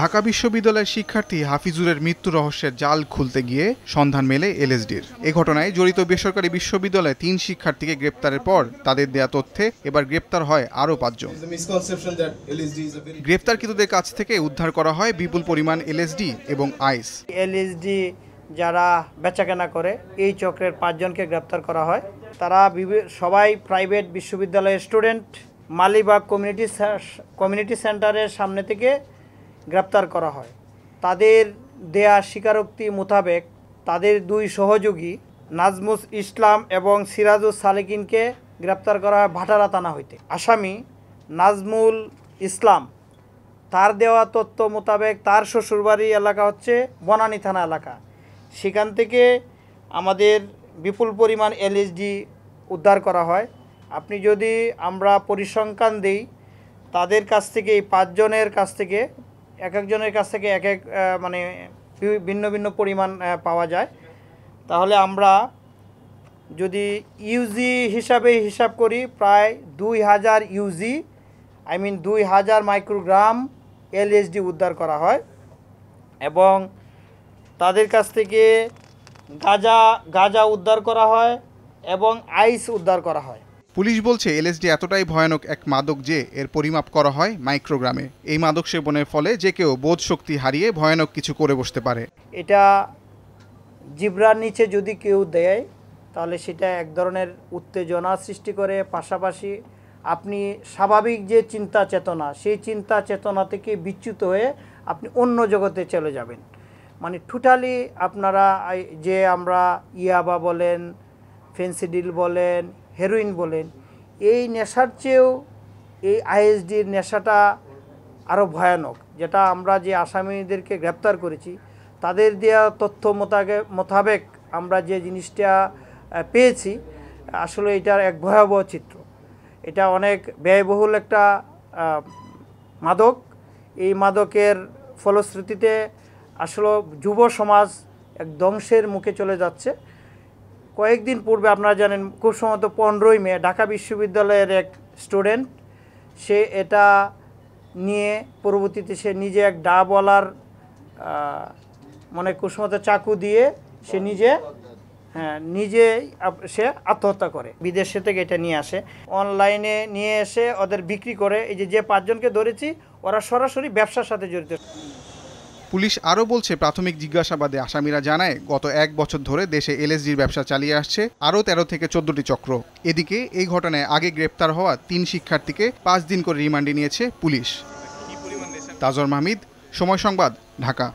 ঢাকা বিশ্ববিদ্যালয়ের শিক্ষার্থী হাফিজুরের মৃত্যু রহস্যের জাল খুলতে গিয়ে সন্ধান মেলে এলএসডির এ ঘটনায় জড়িত বেসরকারি বিশ্ববিদ্যালয়ে তিন শিক্ষার্থীকে গ্রেপ্তারের পর তাদের দেয়া তথ্যে এবার গ্রেপ্তার হয় আরও পাঁচজন গ্রেপ্তারকৃতদের কাছ থেকে উদ্ধার করা হয় বিপুল পরিমাণ এলএসডি এবং আইস এলএসডি যারা বেচাকেনা করে এই চক্রের পাঁচজনকে গ্রেপ্তার করা হয় তারা সবাই প্রাইভেট বিশ্ববিদ্যালয়ের স্টুডেন্ট মালিবাগ কমিউনিটি কমিউনিটি সেন্টারের সামনে থেকে গ্রেপ্তার করা হয় তাদের দেয়া স্বীকারোক্তি মোতাবেক তাদের দুই সহযোগী নাজমুস ইসলাম এবং সিরাজুস সালেকিনকে গ্রেপ্তার করা হয় ভাটারা থানা হইতে আসামি নাজমুল ইসলাম তার দেওয়া তথ্য মোতাবেক তার শ্বশুরবাড়ি এলাকা হচ্ছে বনানী থানা এলাকা সেখান থেকে আমাদের বিপুল পরিমাণ এলএসডি উদ্ধার করা হয় আপনি যদি আমরা পরিসংখ্যান দিই তাদের কাছ থেকে এই পাঁচজনের কাছ থেকে এক একজনের কাছ থেকে এক এক মানে ভিন্ন ভিন্ন পরিমাণ পাওয়া যায় তাহলে আমরা যদি ইউজি হিসাবে হিসাব করি প্রায় দুই হাজার ইউজি আই মিন দুই হাজার মাইক্রোগ্রাম এলএসডি উদ্ধার করা হয় এবং তাদের কাছ থেকে গাজা গাজা উদ্ধার করা হয় এবং আইস উদ্ধার করা হয় পুলিশ বলছে এলএসডি এতটাই ভয়ানক এক মাদক যে এর পরিমাপ করা হয় মাইক্রোগ্রামে এই মাদক সেবনের ফলে যে কেউ বোধ শক্তি হারিয়ে ভয়ানক কিছু করে বসতে পারে এটা জিব্রার নিচে যদি কেউ দেয় তাহলে সেটা এক ধরনের উত্তেজনা সৃষ্টি করে পাশাপাশি আপনি স্বাভাবিক যে চিন্তা চেতনা সেই চিন্তা চেতনা থেকে বিচ্যুত হয়ে আপনি অন্য জগতে চলে যাবেন মানে টোটালি আপনারা যে আমরা ইয়াবা বলেন ফেন্সিডিল বলেন হেরোইন বলেন এই নেশার চেয়েও এই আইএসডির নেশাটা আরও ভয়ানক যেটা আমরা যে আসামিদেরকে গ্রেপ্তার করেছি তাদের দেওয়া তথ্য মোতাবেক আমরা যে জিনিসটা পেয়েছি আসলে এটার এক ভয়াবহ চিত্র এটা অনেক ব্যয়বহুল একটা মাদক এই মাদকের ফলশ্রুতিতে আসলে যুব সমাজ এক ধ্বংসের মুখে চলে যাচ্ছে কয়েকদিন পূর্বে আপনারা জানেন খুব সম্ভবত পনেরোই মে ঢাকা বিশ্ববিদ্যালয়ের এক স্টুডেন্ট সে এটা নিয়ে পরবর্তীতে সে নিজে এক ডা বলার মানে কুসমত চাকু দিয়ে সে নিজে হ্যাঁ নিজেই সে আত্মহত্যা করে বিদেশে থেকে এটা নিয়ে আসে অনলাইনে নিয়ে এসে ওদের বিক্রি করে এই যে যে পাঁচজনকে ধরেছি ওরা সরাসরি ব্যবসার সাথে জড়িত পুলিশ আরও বলছে প্রাথমিক জিজ্ঞাসাবাদে আসামিরা জানায় গত এক বছর ধরে দেশে এলএসজির ব্যবসা চালিয়ে আসছে আরও তেরো থেকে চোদ্দটি চক্র এদিকে এই ঘটনায় আগে গ্রেপ্তার হওয়া তিন শিক্ষার্থীকে পাঁচ দিন করে রিমান্ডে নিয়েছে পুলিশ তাজর মাহমিদ সময় সংবাদ ঢাকা